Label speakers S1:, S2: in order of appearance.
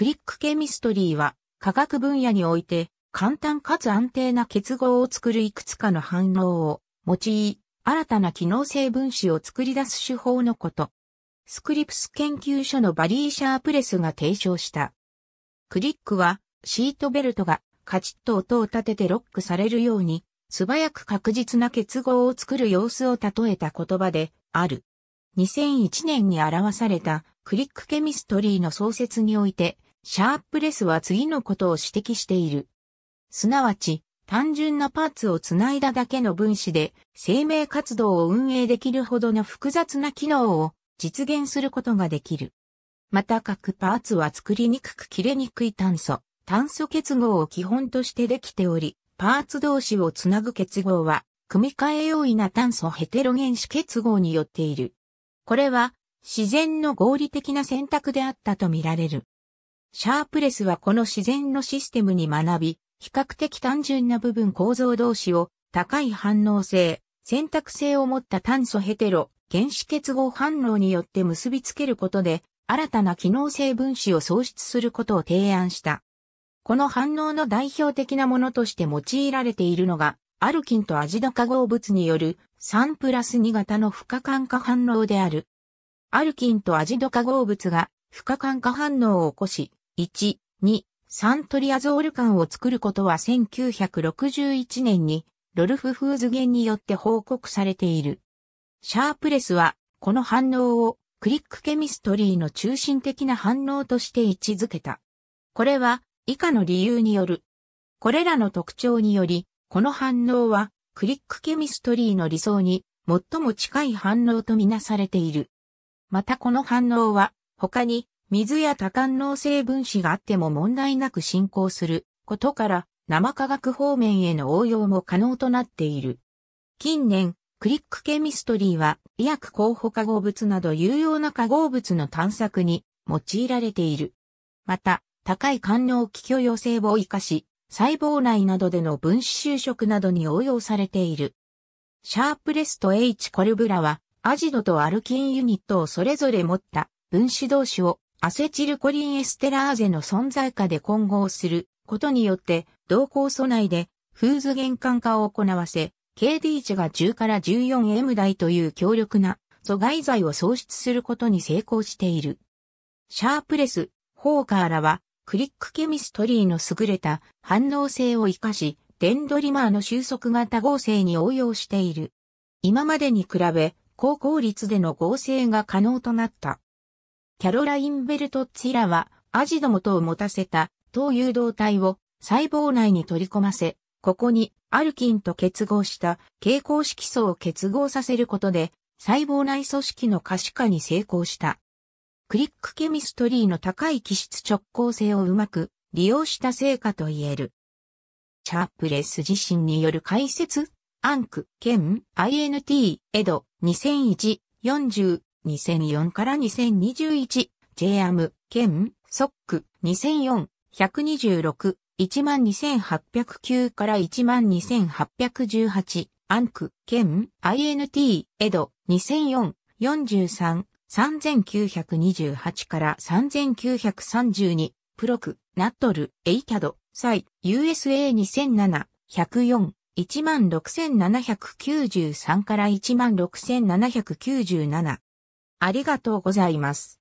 S1: クリックケミストリーは化学分野において簡単かつ安定な結合を作るいくつかの反応を用い、新たな機能性分子を作り出す手法のこと。スクリプス研究所のバリー・シャープレスが提唱した。クリックはシートベルトがカチッと音を立ててロックされるように素早く確実な結合を作る様子を例えた言葉である。2001年に表されたクリックケミストリーの創設においてシャープレスは次のことを指摘している。すなわち、単純なパーツをつないだだけの分子で生命活動を運営できるほどの複雑な機能を実現することができる。また各パーツは作りにくく切れにくい炭素、炭素結合を基本としてできており、パーツ同士をつなぐ結合は、組み換え容易な炭素ヘテロ原子結合によっている。これは自然の合理的な選択であったとみられる。シャープレスはこの自然のシステムに学び、比較的単純な部分構造同士を高い反応性、選択性を持った炭素ヘテロ、原子結合反応によって結びつけることで、新たな機能性分子を創出することを提案した。この反応の代表的なものとして用いられているのが、アルキンとアジド化合物による3プラス2型の不可感化反応である。アルキンとアジド化合物が不可感化反応を起こし、1、2、サントリアゾール缶を作ることは1961年にロルフ・フーズゲンによって報告されている。シャープレスはこの反応をクリックケミストリーの中心的な反応として位置づけた。これは以下の理由による。これらの特徴により、この反応はクリックケミストリーの理想に最も近い反応とみなされている。またこの反応は他に水や多感能性分子があっても問題なく進行することから生化学方面への応用も可能となっている。近年、クリックケミストリーは医薬候補化合物など有用な化合物の探索に用いられている。また、高い感能気許容性を活かし、細胞内などでの分子収縮などに応用されている。シャープレスと H コルブラは、アジドとアルキンユニットをそれぞれ持った分子同士をアセチルコリンエステラーゼの存在下で混合することによって、同酵素内で、フーズ玄関化を行わせ、KD 値が10から 14M 台という強力な阻害剤を創出することに成功している。シャープレス、ホーカーらは、クリックケミストリーの優れた反応性を活かし、デンドリマーの収束型合成に応用している。今までに比べ、高効率での合成が可能となった。キャロライン・ベルトッツィラは、アジド元を持たせた、糖誘導体を細胞内に取り込ませ、ここにアルキンと結合した蛍光色素を結合させることで、細胞内組織の可視化に成功した。クリックケミストリーの高い気質直行性をうまく利用した成果と言える。チャップレス自身による解説、アンク、兼 INT、エド、2001、40、2004から 2021JAM 兼ソック2004 126 12809から12818アンク兼 INT エド2004 43 3928から3932プロクナットル ACAD サイ USA 2007 104 16,793から16,797ありがとうございます。